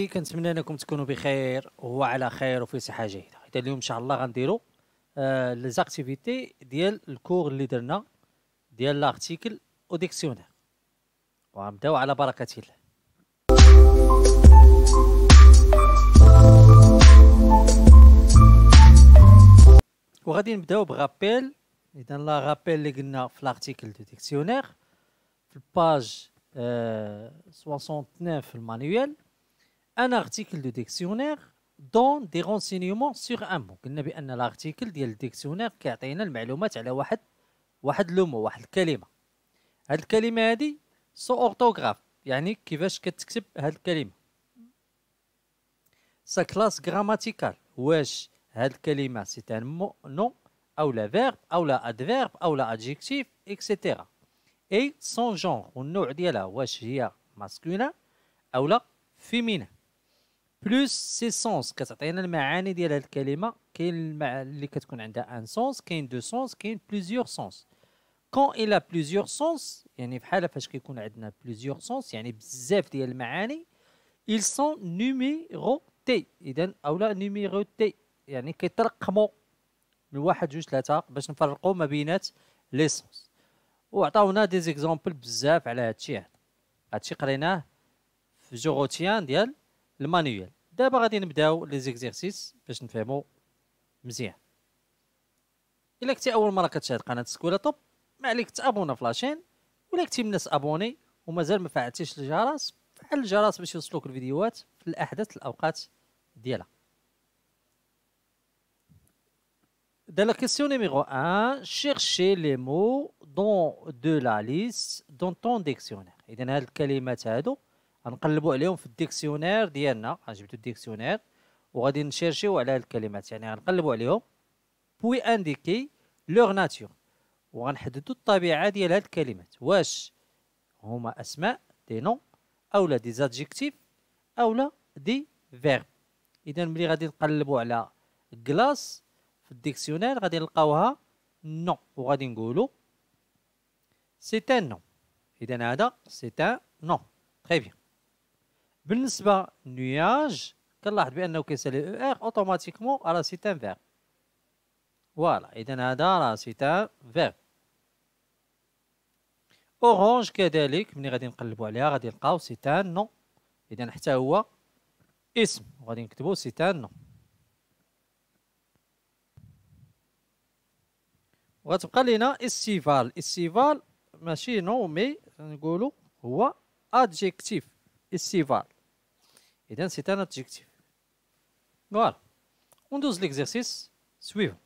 كنتمنى انكم تكونوا بخير وهو على خير وفي صحه جيده اذا اليوم ان شاء الله غنديروا لي زاكتيفيتي ديال الكور اللي درنا ديال لارتيكل او ديكسيونير وغنبداو على بركه الله وغادي نبداو بغابيل اذا لا غابيل اللي قلنا في لارتيكل دو ديكسيونير في الباج آه، 69 في المانيوال ان ارتيكل دو ديكسيونير دون دي رونسينيومون سيغ ان مو قلنا بان الارتيكل ديال الديكسيونير كيعطينا المعلومات على واحد واحد لومو واحد الكلمه هاد الكلمه هادي سو اورتوغراف يعني كيفاش كتكتب هاد الكلمه سا كلاس غراماتيكال واش هاد الكلمه سي ان مو نو او لا فيرب او لا ادفيرب او لا ادجيكتيف اكسيتيرا اي سون جونغ والنوع ديالها واش هي ماسكولين او لا فيمينين بلوس سي سونس كتعطينا المعاني ديال هاد الكلمه كاين المع... اللي كتكون عندها ان سونس كاين دو سونس كاين بليزيور سونس كون الى بليزيور سونس يعني بحال فاش كيكون عندنا بليزيور سونس يعني بزاف ديال المعاني ils sont numérotés اذا اولا تي يعني كيترقموا من واحد جوج ثلاثه باش نفرقوا ما بينات سونس وعطاونا دي زيكزامبل بزاف على هادشي هذا هادشي قريناه في جوغوتيان ديال المانيوال دابا غادي نبداو لي زيكزيرسيس باش نفهمو مزيان الا كنتي اول مره كتشاهد قناه سكولا توب ما عليك تابونا في لاشين ولا كنتي من الناس ابوني ومازال ما فعلتيش الجرس فعل الجرس باش يوصلوك الفيديوهات في الاحدث الاوقات ديالها Dans la question numéro 1, cherchez les mots dans de la liste dans ton dictionnaire. Et dans les mots, غنقلبوا عليهم في الديكسيونير ديالنا غنجبدوا الديكسيونير وغادي نشيرشيو على هاد الكلمات يعني غنقلبوا عليهم بوي انديكي لوغ ناتور وغنحددوا الطبيعه ديال هاد الكلمات واش هما اسماء دي نون اولا دي زادجيكتيف اولا دي فيرب اذا ملي غادي نقلبوا على كلاس في الديكسيونير غادي نلقاوها نو وغادي نقولوا سي ان نو اذا هذا سي ان نو تري بيان بالنسبه نياج كنلاحظ بانه كيسالي او ار اوتوماتيكمون راه سيت ان فيرب فوالا اذا هذا راه سيت ان فيرب اورانج كذلك ملي غادي نقلبوا عليها غادي نلقاو سيت ان نو اذا حتى هو اسم وغادي نكتبوا سيت ان نو وغتبقى لينا استيفال استيفال ماشي نو مي نقولوا هو ادجيكتيف استيفال Et eh c'est un adjectif. Voilà. On dose l'exercice suivant.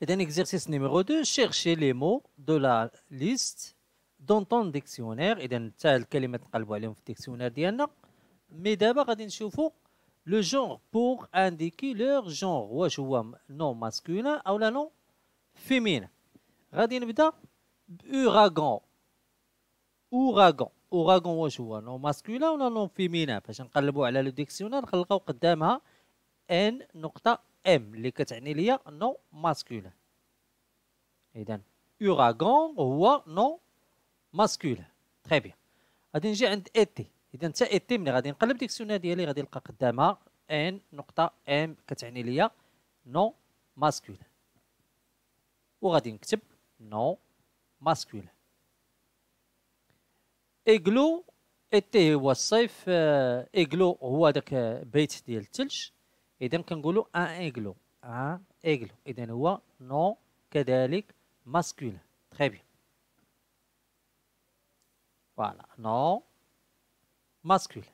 Et eh dans l'exercice numéro 2, cherchez les mots de la liste dans ton dictionnaire. Et eh dans tel تقلبوا عليهم في الديكسيونير ديالنا. Mais d'abord, il faut le genre pour indiquer leur genre. واش هو nom masculin ou la nom féminin. On va ouragan. Ouragan. اوغاغون واش هو نو ماسكولا ولا نو فيمينا فاش نقلبوا على لو ديكسيونير نلقاو قدامها ان نقطه ام اللي كتعني ليا نو ماسكولا اذا اوغاغون هو نو ماسكولا تري بيان غادي نجي عند ايتي اذا حتى ايتي ملي غادي نقلب ديكسيونير ديالي غادي نلقى قدامها ان نقطه ام كتعني ليا نو ماسكولا وغادي نكتب نو ماسكولا ايغلو ايتي هو الصيف آه، ايغلو هو داك آه، بيت ديال الثلج اذا كنقولوا ان ايغلو ان ايغلو اذا هو نو كذلك ماسكول تري بيان فوالا نو ماسكول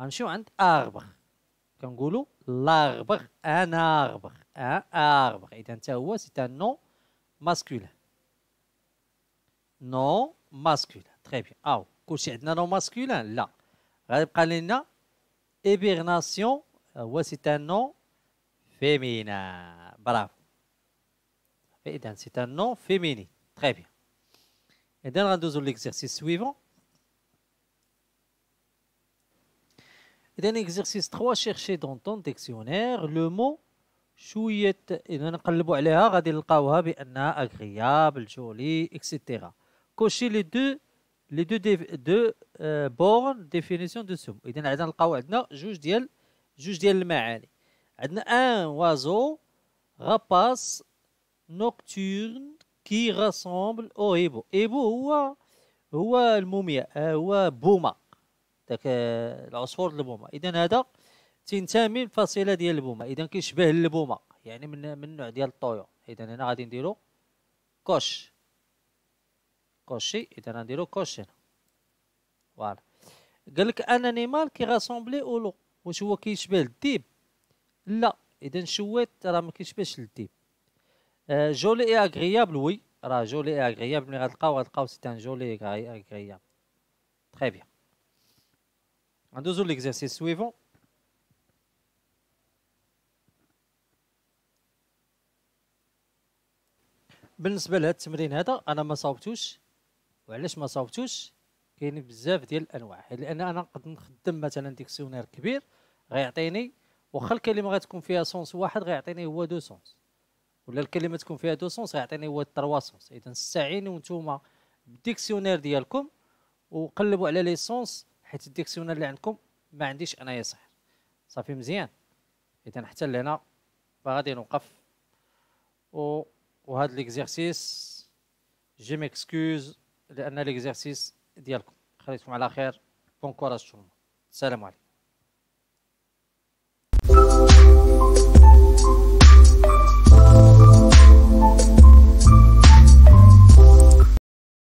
غنمشيو عند اربر كنقولوا لاربر ان اربر ان اربر اذا حتى هو سي ان نو ماسكول نو ماسكول Très bien. Alors, ah, cochez un nom masculin. Non. Il va rester nous émigration, voici un nom féminin. Bref. Et dans cet nom féminin. Très bien. Et dans rendez-vous l'exercice suivant. Dans l'exercice 3, cherchez dans ton dictionnaire le mot chouette. Et on va chercher on va la trouver بأنها agréable, joli, etc. Cochez les deux لي دو دو بورن ديفينيسيون دو سوم اذا عندنا نلقاو عندنا جوج ديال جوج ديال المعاني عندنا ان وازو غاباس نوكتورن كي غاسومبل او ايبو ايبو هو هو الموميا هو بومه داك العصفور البومه اذا هذا تنتمي الفصيلة ديال البومه اذا كيشبه البومه يعني من من نوع ديال الطيور اذا هنا غادي نديرو كوش كوشي اذا نديرو كوشين فوالا قال لك ان انيمال كيغاسومبلي اولو واش هو كيشبه الديب لا اذا شويت راه ما كيشبهش للديب آه جولي اي اغريابل وي راه جولي اي اغريابل ملي غتلقاو غتلقاو سي ان جولي اغريابل تري بيان ندوزو ليكزارسيس سويفون بالنسبه لهذا التمرين هذا انا ما صاوبتوش وعلاش ما صاوبتوش كاين بزاف ديال الانواع لان انا قد نخدم مثلا ديكسيونير كبير غيعطيني واخا الكلمه غتكون فيها سونس واحد غيعطيني هو دو سونس ولا الكلمه تكون فيها دو سونس غيعطيني هو تروا سونس اذا استعينوا نتوما بالديكسيونير ديالكم وقلبوا على لي سونس حيت الديكسيونير اللي عندكم ما عنديش انايا صح صافي مزيان اذا حتى لهنا غادي نوقف و وهذا ليكزيرسيس جي ميكسكوز لان ليكزارسيس ديالكم خليتكم على خير بون كوراج السلام عليكم